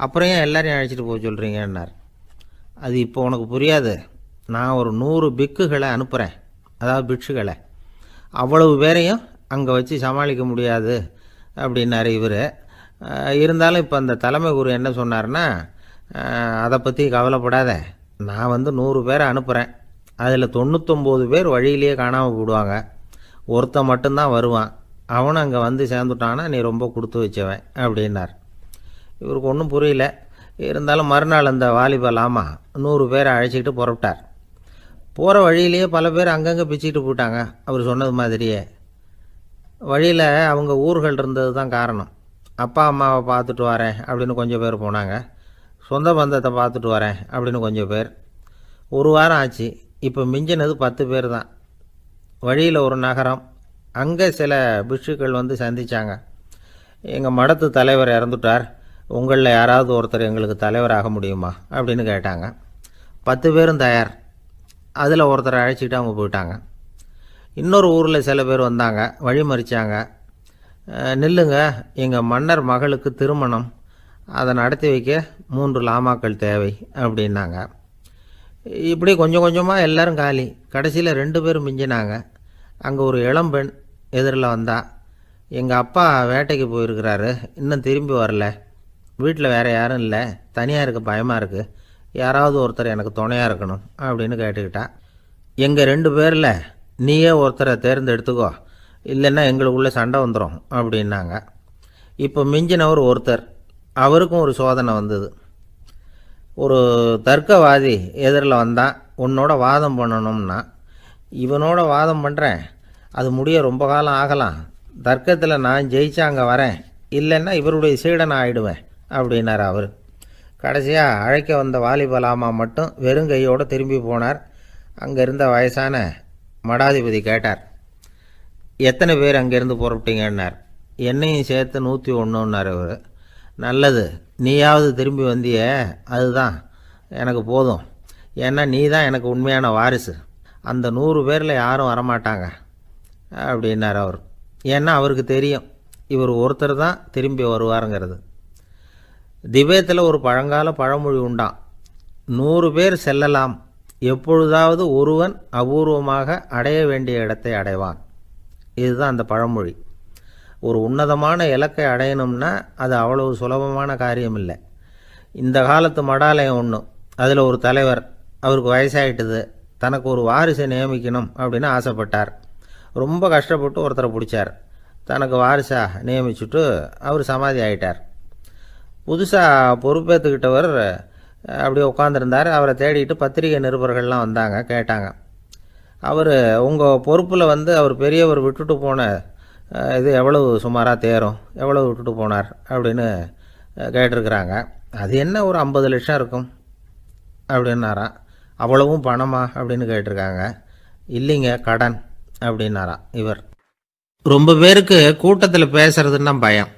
அப்புறம் ஏன் எல்லாரையும் அழைச்சிட்டு போக சொல்கிறீங்கன்னார் அது இப்போ உனக்கு புரியாது நான் ஒரு நூறு பிக்குகளை அனுப்புகிறேன் அதாவது பிக்ஷுகளை அவ்வளவு பேரையும் அங்கே வச்சு சமாளிக்க முடியாது அப்படின்னாரு இவர் இருந்தாலும் இப்போ அந்த தலைமை குரு என்ன சொன்னார்னா அதை பற்றி கவலைப்படாத நான் வந்து நூறு பேரை அனுப்புகிறேன் அதில் தொண்ணூத்தொம்போது பேர் வழியிலேயே காணாமல் போடுவாங்க ஒருத்தன் மட்டும்தான் வருவான் அவனும் அங்கே வந்து சேர்ந்துட்டான்னா நீ ரொம்ப கொடுத்து வச்சவன் அப்படின்னார் இவருக்கு ஒன்றும் புரியல இருந்தாலும் மறுநாள் அந்த வாலிப லாமா நூறு பேரை அழைச்சிக்கிட்டு புறப்பட்டார் போகிற வழியிலேயே பல பேர் அங்கங்கே பிச்சுக்கிட்டு போயிட்டாங்க அவர் சொன்னது மாதிரியே வழியில் அவங்க ஊர்கள் இருந்தது தான் காரணம் அப்பா அம்மாவை பார்த்துட்டு வரேன் அப்படின்னு கொஞ்சம் பேர் போனாங்க சொந்த பந்தத்தை பார்த்துட்டு வரேன் அப்படின்னு கொஞ்சம் பேர் ஒரு வாரம் ஆச்சு இப்போ மிஞ்சினது பத்து பேர் தான் வழியில் ஒரு நகரம் அங்கே சில பிஷுக்கள் வந்து சந்தித்தாங்க எங்கள் மடத்து தலைவர் இறந்துட்டார் உங்களில் யாராவது ஒருத்தர் எங்களுக்கு தலைவராக முடியுமா அப்படின்னு கேட்டாங்க பத்து பேரும் தயார் அதில் ஒருத்தரை அழைச்சிக்கிட்டு அவங்க போயிட்டாங்க இன்னொரு ஊரில் சில பேர் வந்தாங்க மறிச்சாங்க நில்லுங்க எங்கள் மன்னர் மகளுக்கு திருமணம் அதை நடத்தி வைக்க மூன்று லாமாக்கள் தேவை அப்படின்னாங்க இப்படி கொஞ்சம் கொஞ்சமாக எல்லோரும் காலி கடைசியில் ரெண்டு பேரும் மிஞ்சினாங்க அங்கே ஒரு இளம்பெண் எதிரில் வந்தா எங்கள் அப்பா வேட்டைக்கு போயிருக்கிறாரு இன்னும் திரும்பி வரல வீட்டில் வேறு யாரும் இல்லை தனியாக இருக்க பயமாக இருக்குது யாராவது ஒருத்தர் எனக்கு துணையாக இருக்கணும் அப்படின்னு கேட்டுக்கிட்டா எங்கள் ரெண்டு பேரில் நீயே ஒருத்தரை தேர்ந்தெடுத்துக்கோ இல்லைன்னா எங்களுக்குள்ளே சண்டை வந்துடும் அப்படின்னாங்க இப்போ மிஞ்சினவர் ஒருத்தர் அவருக்கும் ஒரு சோதனை வந்தது ஒரு தர்க்கவாதி எதிரில் வந்தான் உன்னோட வாதம் பண்ணணும்னா இவனோட வாதம் பண்ணுறேன் அது முடிய ரொம்ப காலம் ஆகலாம் தர்க்கத்தில் நான் ஜெயிச்சா அங்கே வரேன் இல்லைன்னா இவருடைய சீடன் ஆகிடுவேன் அப்படின்னார் அவர் கடைசியாக அழைக்க வந்த வாலிபலாமா மட்டும் வெறும் கையோடு திரும்பி போனார் அங்கே இருந்த வயசான மடாதிபதி கேட்டார் எத்தனை பேர் அங்கேருந்து புறப்பட்டீங்கன்னார் என்னையும் சேர்த்து நூற்றி ஒன்றுன்னார் அவர் நல்லது நீயாவது திரும்பி வந்திய அதுதான் எனக்கு போதும் ஏன்னா நீ தான் எனக்கு உண்மையான வாரிசு அந்த நூறு பேரில் யாரும் வரமாட்டாங்க அப்படின்னார் அவர் ஏன்னா அவருக்கு தெரியும் இவர் ஒருத்தர் தான் திரும்பி வருவாருங்கிறது திபேத்தில் ஒரு பழங்கால பழமொழி உண்டான் நூறு பேர் செல்லலாம் எப்பொழுதாவது ஒருவன் அபூர்வமாக அடைய வேண்டிய இடத்தை அடைவான் இதுதான் அந்த பழமொழி ஒரு உன்னதமான இலக்கை அடையணும்னா அது அவ்வளவு சுலபமான காரியம் இல்லை இந்த காலத்து மடாலயம் ஒன்று அதில் ஒரு தலைவர் அவருக்கு வயசாகிட்டது தனக்கு ஒரு வாரிசை நியமிக்கணும் அப்படின்னு ஆசைப்பட்டார் ரொம்ப கஷ்டப்பட்டு ஒருத்தரை பிடிச்சார் தனக்கு வாரிசாக நியமிச்சுட்டு அவர் சமாதி ஆகிட்டார் புதுசாக பொறுப்பேற்றுக்கிட்டவர் அப்படியே உட்காந்துருந்தார் அவரை தேடிட்டு பத்திரிகை நிருபர்கள்லாம் வந்தாங்க கேட்டாங்க அவர் உங்கள் பொறுப்பில் வந்து அவர் பெரியவர் விட்டுட்டு போன இது எவ்வளவு சுமாராக தேரும் எவ்வளவு விட்டுட்டு போனார் அப்படின்னு கேட்டிருக்கிறாங்க அது என்ன ஒரு ஐம்பது லட்சம் இருக்கும் அப்படின்னாராம் அவ்வளவும் பணமா அப்படின்னு கேட்டிருக்காங்க இல்லைங்க கடன் அப்படின்னாராம் இவர் ரொம்ப பேருக்கு கூட்டத்தில் பேசுறதுன்னா பயம்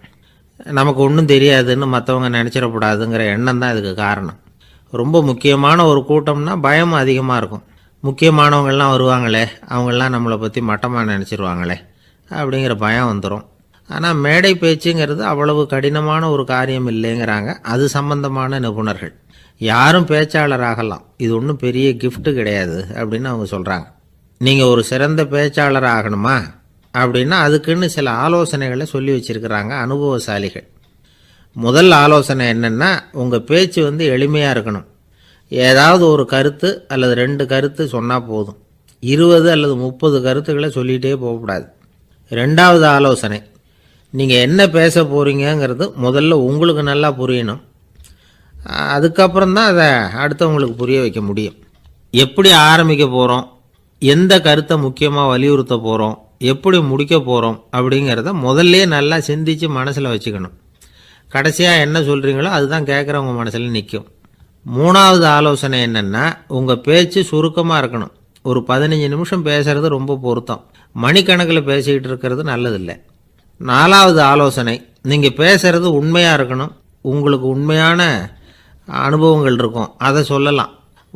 நமக்கு ஒன்றும் தெரியாதுன்னு மற்றவங்க நினச்சிடக்கூடாதுங்கிற எண்ணம் தான் இதுக்கு காரணம் ரொம்ப முக்கியமான ஒரு கூட்டம்னா பயம் அதிகமாக இருக்கும் முக்கியமானவங்கள்லாம் வருவாங்களே அவங்களாம் நம்மளை பற்றி மட்டமாக நினச்சிருவாங்களே அப்படிங்கிற பயம் வந்துடும் ஆனால் மேடை பேச்சுங்கிறது அவ்வளவு கடினமான ஒரு காரியம் இல்லைங்கிறாங்க அது சம்பந்தமான நிபுணர்கள் யாரும் பேச்சாளர் ஆகலாம் இது ஒன்றும் பெரிய கிஃப்ட்டு கிடையாது அப்படின்னு அவங்க சொல்கிறாங்க நீங்கள் ஒரு சிறந்த பேச்சாளர் ஆகணுமா அப்படின்னா அதுக்குன்னு சில ஆலோசனைகளை சொல்லி வச்சுருக்கிறாங்க அனுபவசாலிகள் முதல் ஆலோசனை என்னென்னா உங்கள் பேச்சு வந்து எளிமையாக இருக்கணும் ஏதாவது ஒரு கருத்து அல்லது ரெண்டு கருத்து சொன்னால் போதும் இருபது அல்லது முப்பது கருத்துக்களை சொல்லிகிட்டே போகக்கூடாது ரெண்டாவது ஆலோசனை நீங்கள் என்ன பேச போகிறீங்கிறது முதல்ல உங்களுக்கு நல்லா புரியணும் அதுக்கப்புறம் தான் அதை அடுத்தவங்களுக்கு புரிய வைக்க முடியும் எப்படி ஆரம்பிக்க போகிறோம் எந்த கருத்தை முக்கியமாக வலியுறுத்த போகிறோம் எப்படி முடிக்க போகிறோம் அப்படிங்கிறத முதல்ல நல்லா சிந்தித்து மனசில் வச்சுக்கணும் கடைசியாக என்ன சொல்கிறீங்களோ அதுதான் கேட்குறவங்க மனசில் நிற்கும் மூணாவது ஆலோசனை என்னென்னா உங்கள் பேச்சு சுருக்கமாக இருக்கணும் ஒரு பதினஞ்சு நிமிஷம் பேசுகிறது ரொம்ப பொருத்தம் மணிக்கணக்கில் பேசிக்கிட்டு இருக்கிறது நல்லதில்லை நாலாவது ஆலோசனை நீங்கள் பேசுகிறது உண்மையாக இருக்கணும் உங்களுக்கு உண்மையான அனுபவங்கள் இருக்கும் அதை சொல்லலாம்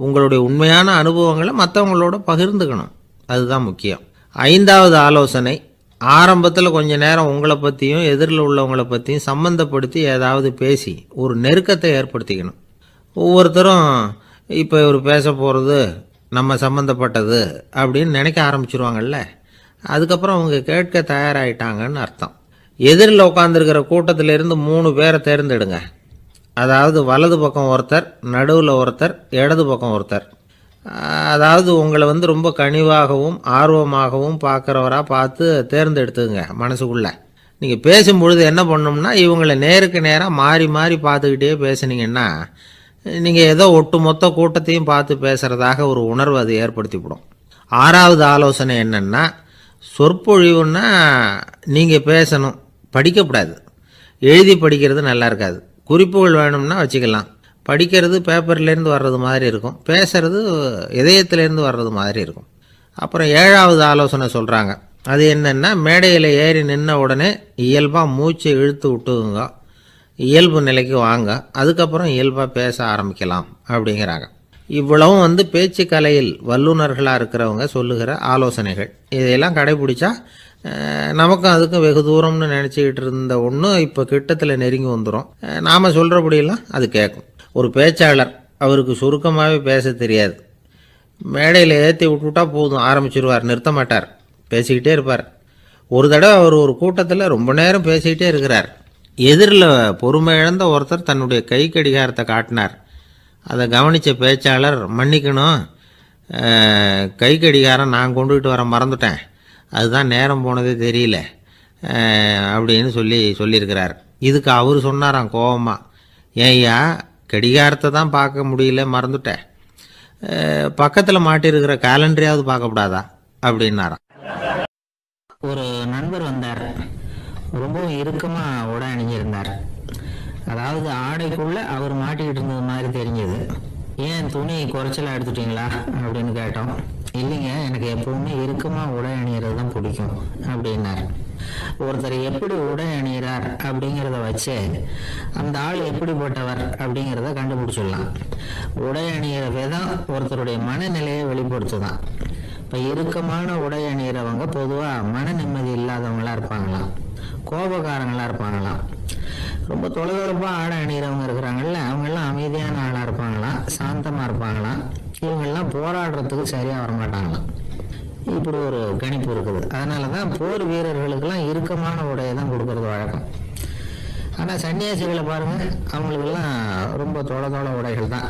உங்களுடைய உண்மையான அனுபவங்களை மற்றவங்களோட பகிர்ந்துக்கணும் அதுதான் முக்கியம் ஐந்தாவது ஆலோசனை ஆரம்பத்தில் கொஞ்ச நேரம் உங்களை பற்றியும் எதிரில் உள்ளவங்களை பற்றியும் சம்மந்தப்படுத்தி ஏதாவது பேசி ஒரு நெருக்கத்தை ஏற்படுத்திக்கணும் ஒவ்வொருத்தரும் இப்போ இவர் பேச போகிறது நம்ம சம்மந்தப்பட்டது அப்படின்னு நினைக்க ஆரம்பிச்சிருவாங்கல்ல அதுக்கப்புறம் அவங்க கேட்க தயாராகிட்டாங்கன்னு அர்த்தம் எதிரில் உட்காந்துருக்கிற கூட்டத்திலேருந்து மூணு பேரை தேர்ந்தெடுங்க அதாவது வலது பக்கம் ஒருத்தர் நடுவில் ஒருத்தர் இடது பக்கம் ஒருத்தர் அதாவது உங்களை வந்து ரொம்ப கனிவாகவும் ஆர்வமாகவும் பார்க்குறவராக பார்த்து தேர்ந்தெடுத்துங்க மனசுக்குள்ளே நீங்கள் பேசும்பொழுது என்ன பண்ணோம்னா இவங்களை நேருக்கு நேராக மாறி மாறி பார்த்துக்கிட்டே பேசுனீங்கன்னா நீங்கள் ஏதோ ஒட்டு மொத்த கூட்டத்தையும் பார்த்து பேசுகிறதாக ஒரு உணர்வு அது ஏற்படுத்திவிடும் ஆறாவது ஆலோசனை என்னென்னா சொற்பொழிவுன்னா நீங்கள் பேசணும் படிக்கக்கூடாது எழுதி படிக்கிறது நல்லா இருக்காது குறிப்புகள் வேணும்னா வச்சுக்கலாம் படிக்கிறது பேப்பர்லேருந்து வர்றது மாதிரி இருக்கும் பேசுறது இதயத்திலேருந்து வர்றது மாதிரி இருக்கும் அப்புறம் ஏழாவது ஆலோசனை சொல்கிறாங்க அது என்னென்னா மேடையில் ஏறி நின்ன உடனே இயல்பாக மூச்சு இழுத்து விட்டுங்க இயல்பு நிலைக்கு வாங்க அதுக்கப்புறம் இயல்பாக பேச ஆரம்பிக்கலாம் அப்படிங்கிறாங்க இவ்வளவும் வந்து பேச்சு கலையில் வல்லுநர்களாக இருக்கிறவங்க சொல்லுகிற ஆலோசனைகள் இதையெல்லாம் கடைபிடிச்சா நமக்கும் அதுக்கும் வெகு தூரம்னு நினச்சிக்கிட்டு இருந்த ஒன்று இப்போ கிட்டத்தில் நெருங்கி வந்துடும் நாம் சொல்கிறபடியெல்லாம் அது கேட்கும் ஒரு பேச்சாளர் அவருக்கு சுருக்கமாகவே பேச தெரியாது மேடையில் ஏற்றி விட்டுவிட்டால் போதும் ஆரம்பிச்சிருவார் நிறுத்த மாட்டார் பேசிக்கிட்டே இருப்பார் ஒரு தடவை அவர் ஒரு கூட்டத்தில் ரொம்ப நேரம் பேசிக்கிட்டே இருக்கிறார் எதிரில் பொறுமை இழந்த ஒருத்தர் தன்னுடைய கை கடிகாரத்தை காட்டினார் அதை கவனித்த பேச்சாளர் மன்னிக்கணும் கை கடிகாரம் நான் கொண்டுகிட்டு வர மறந்துட்டேன் அதுதான் நேரம் போனதே தெரியல அப்படின்னு சொல்லி சொல்லியிருக்கிறார் இதுக்கு அவர் சொன்னாராம் கோபமாக ஏன்யா கடிகாரத்தை தான் பார்க்க முடியல மறந்துட்டேன் பக்கத்தில் மாட்டிருக்கிற கேலண்டரையாவது பார்க்கக்கூடாதா அப்படின்னாராம் ஒரு நண்பர் வந்தார் ரொம்பவும் இறுக்கமாக உட அணிஞ்சிருந்தார் அதாவது ஆடைக்குள்ளே அவர் மாட்டிக்கிட்டு இருந்தது மாதிரி தெரிஞ்சது ஏன் துணி குறைச்சலாக எடுத்துட்டீங்களா அப்படின்னு கேட்டோம் இல்லைங்க எனக்கு எப்பவுமே இறுக்கமாக உடை அணியறது தான் பிடிக்கும் அப்படின்னார் ஒருத்தர் எப்படி உடை அணிகிறார் அப்படிங்கிறத வச்சு அந்த ஆள் எப்படிப்பட்டவர் அப்படிங்கிறத கண்டுபிடிச்சிடலாம் உடை அணியிற விதம் ஒருத்தருடைய மனநிலையை வெளிப்படுத்துதான் இப்போ இறுக்கமான உடை அணிகிறவங்க பொதுவாக மன நிம்மதி இல்லாதவங்களா இருப்பாங்களாம் கோபக்காரங்களா இருப்பாங்களாம் ரொம்ப தொலைதொடர்பாக ஆடை அணியிறவங்க இருக்கிறாங்கல்ல அவங்கெல்லாம் அமைதியான ஆளாக இருப்பாங்களாம் சாந்தமாக இருப்பாங்களாம் இவங்கெல்லாம் போராடுறதுக்கு சரியாக வரமாட்டாங்களாம் இப்படி ஒரு கணிப்பு இருக்குது அதனால தான் போர் வீரர்களுக்கெல்லாம் இறுக்கமான உடையை தான் கொடுக்கறது வழக்கம் ஆனால் சன்னியாசிகளை பாருங்கள் அவங்களுக்கெல்லாம் ரொம்ப தொட தொட உடைகள் தான்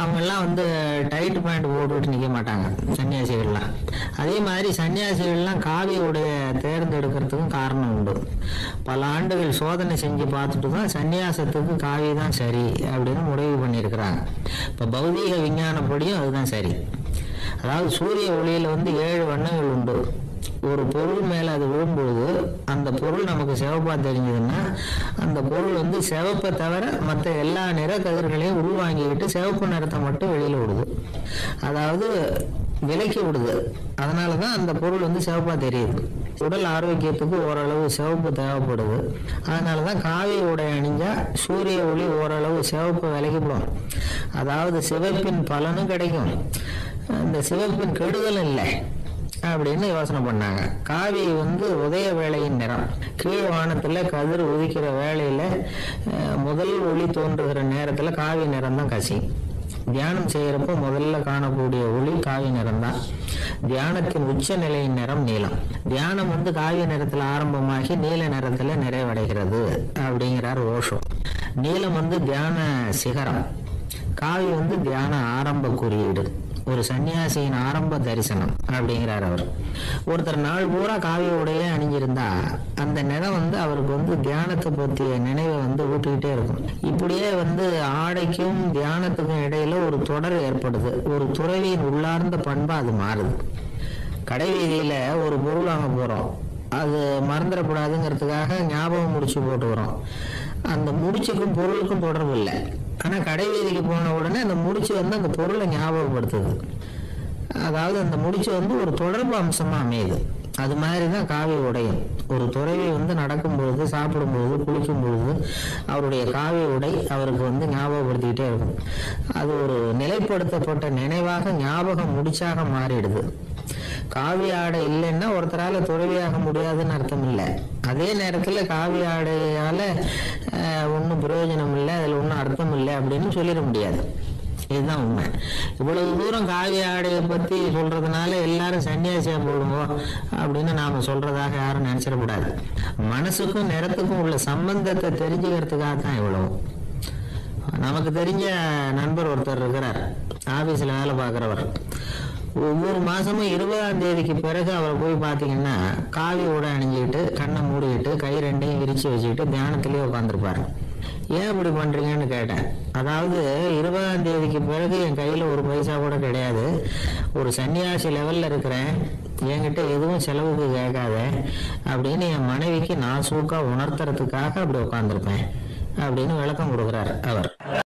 அவங்கெல்லாம் வந்து டைட் பேண்ட் போட்டுட்டு நிற்க மாட்டாங்க சன்னியாசிகள்லாம் அதே மாதிரி சன்னியாசிகள்லாம் காவியோடைய தேர்ந்தெடுக்கிறதுக்கும் காரணம் உண்டு பல ஆண்டுகள் சோதனை செஞ்சு பார்த்துட்டு தான் சன்னியாசத்துக்கு காவி தான் சரி அப்படின்னு முடிவு பண்ணியிருக்கிறாங்க இப்போ பௌதீக விஞ்ஞானப்படியும் அதுதான் சரி அதாவது சூரிய ஒளியில் வந்து ஏழு வண்ணங்கள் உண்டு ஒரு பொருள் மேலே அது விழும்பொழுது அந்த பொருள் நமக்கு சிவப்பாக தெரிஞ்சதுன்னா அந்த பொருள் வந்து சிவப்பை தவிர மற்ற எல்லா நிற கதிர்களையும் உள்வாங்கிக்கிட்டு சிவப்பு நிறத்தை மட்டும் வெளியில் விடுது அதாவது விலைக்கு விடுது அதனால தான் அந்த பொருள் வந்து சிவப்பாக தெரியுது உடல் ஆரோக்கியத்துக்கு ஓரளவு சிவப்பு தேவைப்படுது அதனால தான் காவி உடை அணிஞ்சால் சூரிய ஒளி ஓரளவு சிவப்பு போகும் அதாவது சிவப்பின் பலனும் கிடைக்கும் இந்த சிவப்பின் கெடுதலும் இல்லை அப்படின்னு யோசனை பண்ணாங்க காவி வந்து உதய வேலையின் நிறம் கீழ் வானத்துல கதிர் உதிக்கிற வேலையில முதல் ஒளி தோன்றுகிற நேரத்துல காவி நிறம் தான் கசி தியானம் செய்யறப்போ முதல்ல காணக்கூடிய ஒளி காவி நிறம் தான் தியானத்தின் உச்ச நிலையின் நிறம் நீளம் தியானம் வந்து காவிய நிறத்துல ஆரம்பமாகி நீல நிறத்துல நிறைவடைகிறது அப்படிங்கிறார் ஓஷோ நீளம் வந்து தியான சிகரம் காவி வந்து தியான ஆரம்ப குறியீடு ஒரு சன்னியாசியின் ஆரம்ப தரிசனம் அப்படிங்கிறார் அவர் ஒருத்தர் நாள் பூரா காவிய உடையில அணிஞ்சிருந்தா அந்த நிலம் வந்து அவருக்கு வந்து தியானத்தை பற்றிய நினைவை வந்து ஊட்டிக்கிட்டே இருக்கும் இப்படியே வந்து ஆடைக்கும் தியானத்துக்கும் இடையில ஒரு தொடர் ஏற்படுது ஒரு துறவியின் உள்ளார்ந்த பண்பா அது மாறுது கடை வீதியில ஒரு பொருள் வாங்க போறோம் அது மறந்துடக்கூடாதுங்கிறதுக்காக ஞாபகம் முடிச்சு போட்டு வரோம் அந்த முடிச்சுக்கும் பொருளுக்கும் தொடர்பு இல்லை ஆனால் கடைவீதிக்கு போன உடனே அந்த முடிச்சு வந்து அந்த பொருளை ஞாபகப்படுத்துது அதாவது அந்த முடிச்சு வந்து ஒரு தொடர்பு அம்சமாக அமையுது அது மாதிரி தான் காவி உடையும் ஒரு துறவி வந்து நடக்கும்பொழுது சாப்பிடும்பொழுது குளிக்கும்பொழுது அவருடைய காவி உடை அவருக்கு வந்து ஞாபகப்படுத்திக்கிட்டே இருக்கும் அது ஒரு நிலைப்படுத்தப்பட்ட நினைவாக ஞாபகம் முடிச்சாக மாறிடுது காவி ஆடை இல்லைன்னா ஒருத்தரால துறவியாக முடியாதுன்னு அர்த்தம் இல்லை அதே நேரத்தில் காவி ஆடையால் ஒன்றும் பிரயோஜனம் இல்லை அதில் ஒன்றும் அர்த்தம் இல்லை அப்படின்னு சொல்லிட முடியாது இதுதான் உண்மை இவ்வளவு தூரம் காவி ஆடையை பற்றி சொல்றதுனால எல்லாரும் சன்னியாசியாக போடுவோம் அப்படின்னு நாம் சொல்றதாக யாரும் நினச்சிடக்கூடாது மனசுக்கும் நிறத்துக்கும் உள்ள சம்பந்தத்தை தெரிஞ்சுக்கிறதுக்காக தான் இவ்வளவு நமக்கு தெரிஞ்ச நண்பர் ஒருத்தர் இருக்கிறார் ஆஃபீஸில் வேலை பார்க்குறவர் ஒவ்வொரு மாசமும் இருபதாம் தேதிக்கு பிறகு அவரை போய் பார்த்தீங்கன்னா காவி உட அணிஞ்சுக்கிட்டு கண்ணை மூடிக்கிட்டு கை ரெண்டையும் விரிச்சு வச்சுக்கிட்டு தியானத்திலேயே உட்காந்துருப்பாரு ஏன் இப்படி பண்றீங்கன்னு கேட்டேன் அதாவது இருபதாம் தேதிக்கு பிறகு என் கையில ஒரு பைசா கூட கிடையாது ஒரு சன்னியாசி லெவல்ல இருக்கிறேன் என்கிட்ட எதுவும் செலவுக்கு கேட்காத அப்படின்னு என் மனைவிக்கு நான் சூக்கா உணர்த்துறதுக்காக அப்படி உட்காந்துருப்பேன் அப்படின்னு விளக்கம் கொடுக்குறாரு அவர்